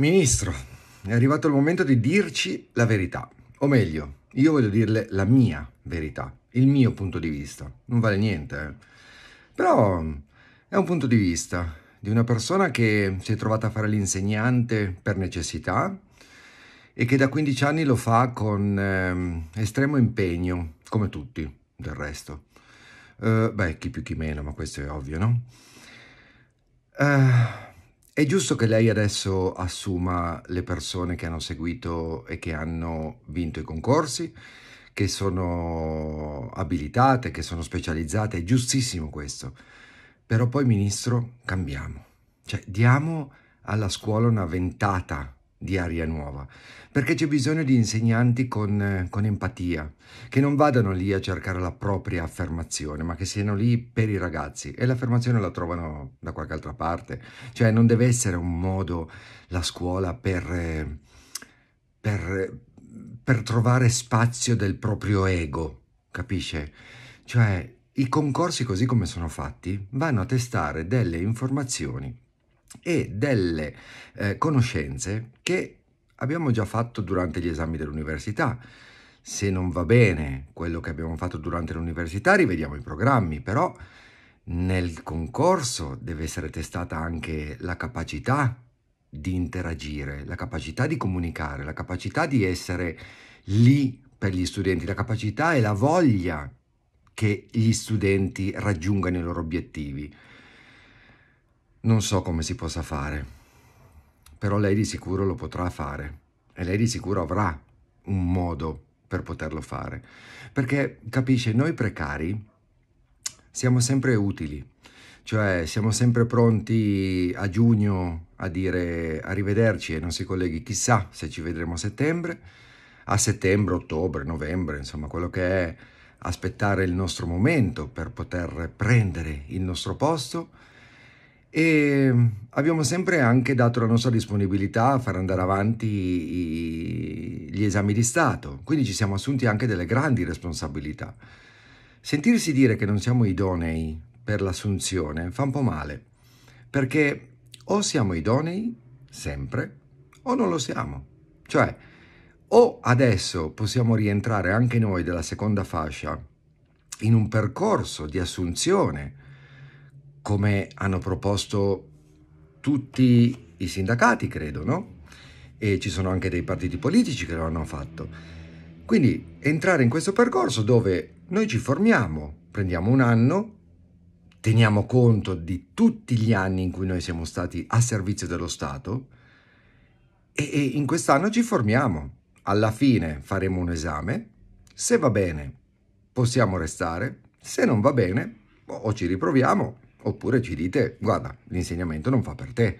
Ministro, è arrivato il momento di dirci la verità, o meglio, io voglio dirle la mia verità, il mio punto di vista. Non vale niente, eh. però è un punto di vista di una persona che si è trovata a fare l'insegnante per necessità e che da 15 anni lo fa con eh, estremo impegno, come tutti del resto. Uh, beh, chi più chi meno, ma questo è ovvio, no? Uh, è giusto che lei adesso assuma le persone che hanno seguito e che hanno vinto i concorsi, che sono abilitate, che sono specializzate, è giustissimo questo. Però poi, ministro, cambiamo. Cioè, diamo alla scuola una ventata di aria nuova, perché c'è bisogno di insegnanti con, con, empatia, che non vadano lì a cercare la propria affermazione, ma che siano lì per i ragazzi e l'affermazione la trovano da qualche altra parte, cioè non deve essere un modo la scuola per, per, per trovare spazio del proprio ego, capisce? Cioè i concorsi così come sono fatti vanno a testare delle informazioni e delle eh, conoscenze che abbiamo già fatto durante gli esami dell'università. Se non va bene quello che abbiamo fatto durante l'università, rivediamo i programmi, però nel concorso deve essere testata anche la capacità di interagire, la capacità di comunicare, la capacità di essere lì per gli studenti, la capacità e la voglia che gli studenti raggiungano i loro obiettivi. Non so come si possa fare, però lei di sicuro lo potrà fare e lei di sicuro avrà un modo per poterlo fare. Perché capisce, noi precari siamo sempre utili, cioè siamo sempre pronti a giugno a dire arrivederci e non si colleghi, chissà se ci vedremo a settembre, a settembre, ottobre, novembre, insomma quello che è aspettare il nostro momento per poter prendere il nostro posto e mm, abbiamo sempre anche dato la nostra disponibilità a far andare avanti i, gli esami di Stato, quindi ci siamo assunti anche delle grandi responsabilità. Sentirsi dire che non siamo idonei per l'assunzione fa un po' male, perché o siamo idonei sempre o non lo siamo. Cioè, o adesso possiamo rientrare anche noi della seconda fascia in un percorso di assunzione come hanno proposto tutti i sindacati, credo, no? E ci sono anche dei partiti politici che lo hanno fatto. Quindi entrare in questo percorso dove noi ci formiamo, prendiamo un anno, teniamo conto di tutti gli anni in cui noi siamo stati a servizio dello Stato e, e in quest'anno ci formiamo. Alla fine faremo un esame, se va bene possiamo restare, se non va bene boh, o ci riproviamo oppure ci dite guarda, l'insegnamento non fa per te.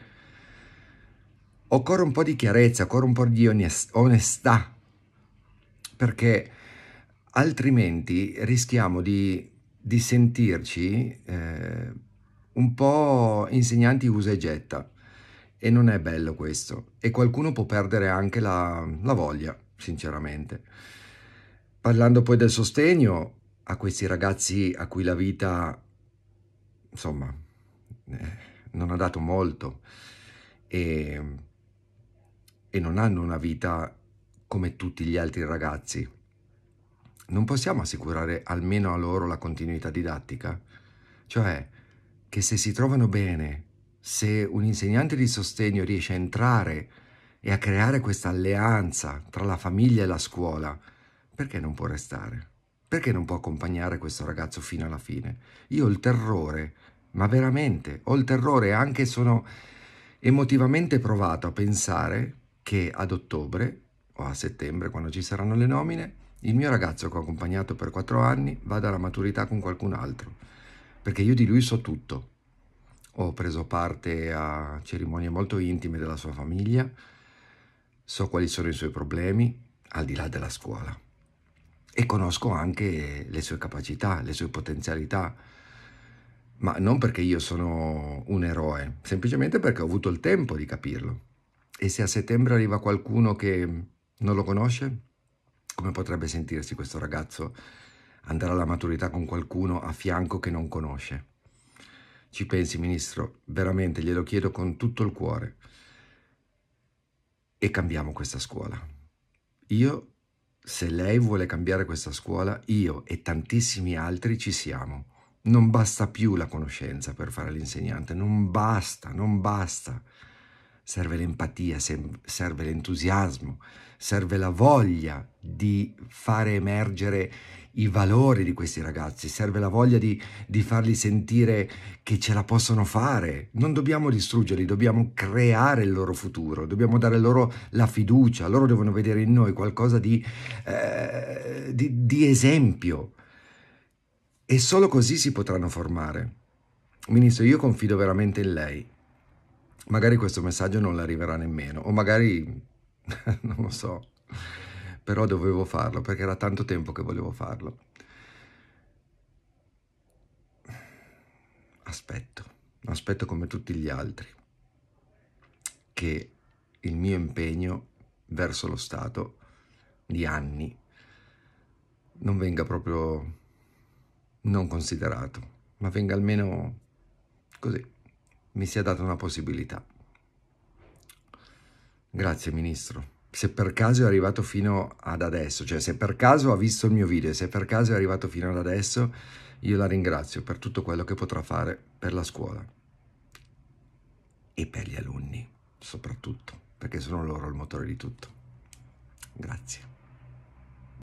Occorre un po' di chiarezza, occorre un po' di onestà, perché altrimenti rischiamo di, di sentirci eh, un po' insegnanti usa e getta e non è bello questo e qualcuno può perdere anche la, la voglia, sinceramente. Parlando poi del sostegno a questi ragazzi a cui la vita insomma, eh, non ha dato molto e, e non hanno una vita come tutti gli altri ragazzi. Non possiamo assicurare almeno a loro la continuità didattica? Cioè, che se si trovano bene, se un insegnante di sostegno riesce a entrare e a creare questa alleanza tra la famiglia e la scuola, perché non può restare? Perché non può accompagnare questo ragazzo fino alla fine? Io ho il terrore, ma veramente, ho il terrore, anche sono emotivamente provato a pensare che ad ottobre o a settembre, quando ci saranno le nomine, il mio ragazzo che ho accompagnato per quattro anni vada alla maturità con qualcun altro, perché io di lui so tutto. Ho preso parte a cerimonie molto intime della sua famiglia, so quali sono i suoi problemi, al di là della scuola e conosco anche le sue capacità, le sue potenzialità, ma non perché io sono un eroe, semplicemente perché ho avuto il tempo di capirlo. E se a settembre arriva qualcuno che non lo conosce, come potrebbe sentirsi questo ragazzo andare alla maturità con qualcuno a fianco che non conosce? Ci pensi, ministro, veramente glielo chiedo con tutto il cuore. E cambiamo questa scuola. Io se lei vuole cambiare questa scuola, io e tantissimi altri ci siamo. Non basta più la conoscenza per fare l'insegnante, non basta, non basta. Serve l'empatia, serve l'entusiasmo, serve la voglia di fare emergere i valori di questi ragazzi, serve la voglia di, di farli sentire che ce la possono fare. Non dobbiamo distruggerli, dobbiamo creare il loro futuro, dobbiamo dare loro la fiducia, loro devono vedere in noi qualcosa di, eh, di, di esempio. E solo così si potranno formare. Ministro, io confido veramente in lei. Magari questo messaggio non l'arriverà nemmeno, o magari non lo so però dovevo farlo perché era tanto tempo che volevo farlo. Aspetto, aspetto come tutti gli altri che il mio impegno verso lo Stato di anni non venga proprio non considerato, ma venga almeno così, mi sia data una possibilità. Grazie Ministro se per caso è arrivato fino ad adesso, cioè se per caso ha visto il mio video, se per caso è arrivato fino ad adesso, io la ringrazio per tutto quello che potrà fare per la scuola e per gli alunni soprattutto, perché sono loro il motore di tutto. Grazie.